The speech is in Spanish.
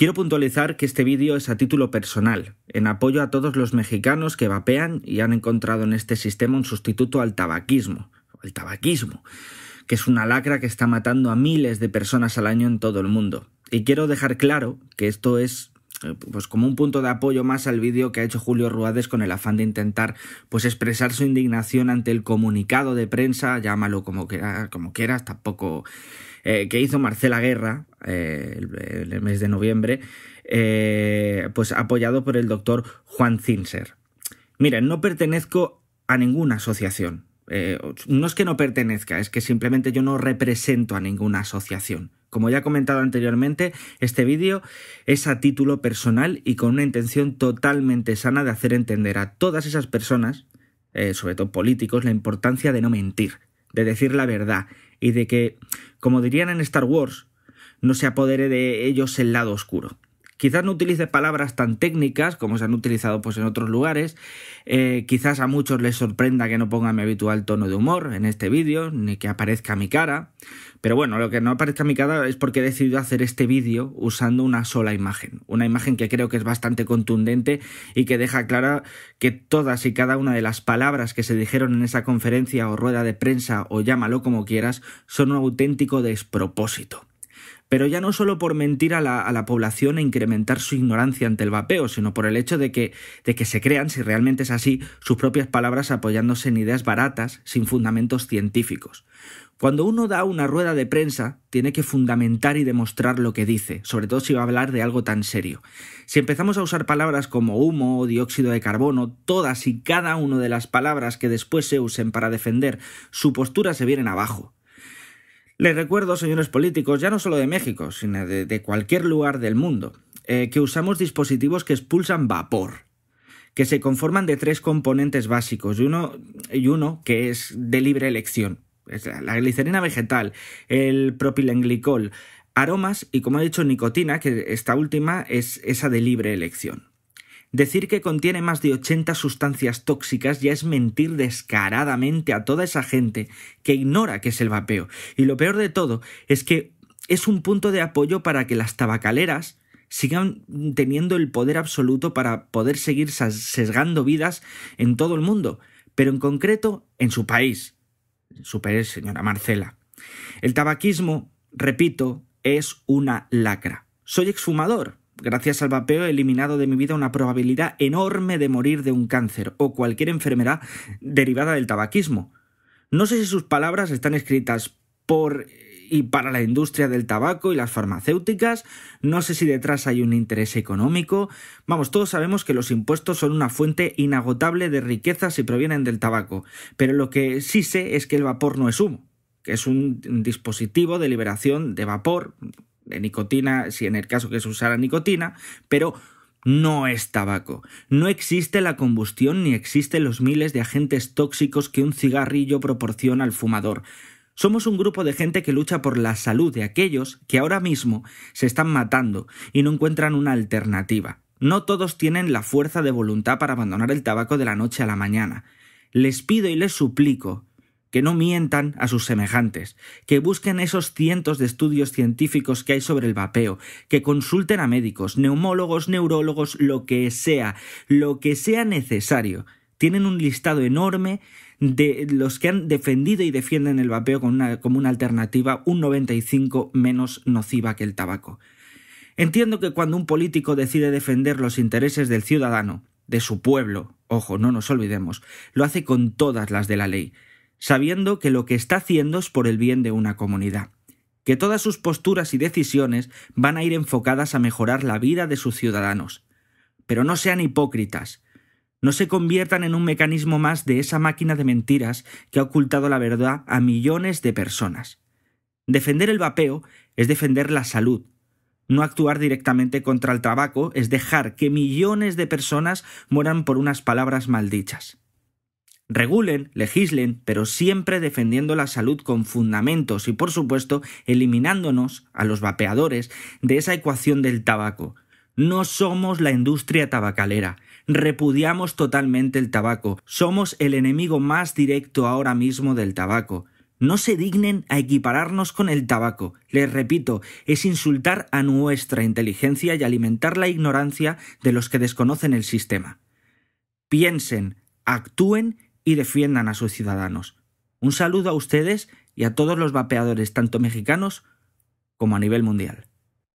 Quiero puntualizar que este vídeo es a título personal, en apoyo a todos los mexicanos que vapean y han encontrado en este sistema un sustituto al tabaquismo. al tabaquismo, que es una lacra que está matando a miles de personas al año en todo el mundo. Y quiero dejar claro que esto es eh, pues como un punto de apoyo más al vídeo que ha hecho Julio Ruades con el afán de intentar pues expresar su indignación ante el comunicado de prensa, llámalo como como quieras, tampoco eh, que hizo Marcela Guerra en eh, el, mes de noviembre, eh, pues apoyado por el doctor Juan Zinser. Miren, no pertenezco a ninguna asociación. no es que no pertenezca, es que simplemente yo no represento a ninguna asociación. Como ya he comentado anteriormente, este vídeo es a título personal y con una intención totalmente sana de hacer entender a todas esas personas, sobre todo políticos, la importancia de no mentir, de decir la verdad y de que, como dirían en Star Wars, no se apodere de ellos el lado oscuro. Quizás no utilice palabras tan técnicas como se han utilizado pues, en otros lugares. Eh, quizás a muchos les sorprenda que no ponga mi habitual tono de humor en este vídeo, ni que aparezca mi cara. Pero bueno, lo que no aparezca mi cara es porque he decidido hacer este vídeo usando una sola imagen. Una imagen que creo que es bastante contundente y que deja clara que todas y cada una de las palabras que se dijeron en esa conferencia o rueda de prensa o llámalo como quieras son un auténtico despropósito pero ya no solo por mentir a la, población e incrementar su ignorancia ante el vapeo, sino por el hecho de que se crean, si realmente es así, sus propias palabras apoyándose en ideas baratas, sin fundamentos científicos. Cuando uno da una rueda de prensa, tiene que fundamentar y demostrar lo que dice, sobre todo si va a hablar de algo tan serio. Si empezamos a usar palabras como humo o dióxido de carbono, todas y cada una de las palabras que después se usen para defender su postura se vienen abajo. Les recuerdo, señores políticos, ya no solo de México, sino de, cualquier lugar del mundo, eh, que usamos dispositivos que expulsan vapor, que se conforman de tres componentes básicos y uno, y uno que es de libre elección. la, la glicerina vegetal, el propilenglicol, aromas y, como he dicho, nicotina, que esta última es esa de libre elección. Decir que contiene más de 80 sustancias tóxicas ya es mentir descaradamente a toda esa gente que ignora que es el vapeo. Y lo peor de todo es que es un punto de apoyo para que las tabacaleras sigan teniendo el poder absoluto para poder seguir sesgando vidas en todo el mundo, pero en concreto en su país. En su país, señora Marcela. El tabaquismo, repito, es una lacra. Soy exfumador, Gracias al vapeo he eliminado de mi vida una probabilidad enorme de morir de un cáncer o cualquier enfermedad derivada del tabaquismo. No sé si sus palabras están escritas por y para la industria del tabaco y las farmacéuticas, no sé si detrás hay un interés económico. Vamos, todos sabemos que los impuestos son una fuente inagotable de riqueza si provienen del tabaco, pero lo que sí sé es que el vapor no es humo, que es un dispositivo de liberación de vapor, de nicotina, si en el caso que se usara nicotina, pero no es tabaco. No existe la combustión ni existen los miles de agentes tóxicos que un cigarrillo proporciona al fumador. Somos un grupo de gente que lucha por la salud de aquellos que ahora mismo se están matando y no encuentran una alternativa. No todos tienen la fuerza de voluntad para abandonar el tabaco de la noche a la mañana. Les pido y les suplico que no mientan a sus semejantes, que busquen esos cientos de estudios científicos que hay sobre el vapeo, que consulten a médicos, neumólogos, neurólogos, lo que sea, lo que sea necesario. Tienen un listado enorme de los que han defendido y defienden el vapeo como una, como una alternativa un 95 menos nociva que el tabaco. Entiendo que cuando un político decide defender los intereses del ciudadano, de su pueblo, ojo, no nos olvidemos, lo hace con todas las de la ley sabiendo que lo que está haciendo es por el bien de una comunidad, que todas sus posturas y decisiones van a ir enfocadas a mejorar la vida de sus ciudadanos. Pero no sean hipócritas, no se conviertan en un mecanismo más de esa máquina de mentiras que ha ocultado la verdad a millones de personas. Defender el vapeo es defender la salud. No actuar directamente contra el tabaco es dejar que millones de personas mueran por unas palabras maldichas. Regulen, legislen, pero siempre defendiendo la salud con fundamentos y, por supuesto, eliminándonos a los vapeadores de esa ecuación del tabaco. No somos la industria tabacalera. Repudiamos totalmente el tabaco. Somos el enemigo más directo ahora mismo del tabaco. No se dignen a equipararnos con el tabaco. Les repito, es insultar a nuestra inteligencia y alimentar la ignorancia de los que desconocen el sistema. Piensen, actúen defiendan a sus ciudadanos. Un saludo a ustedes y a todos los vapeadores, tanto mexicanos como a nivel mundial.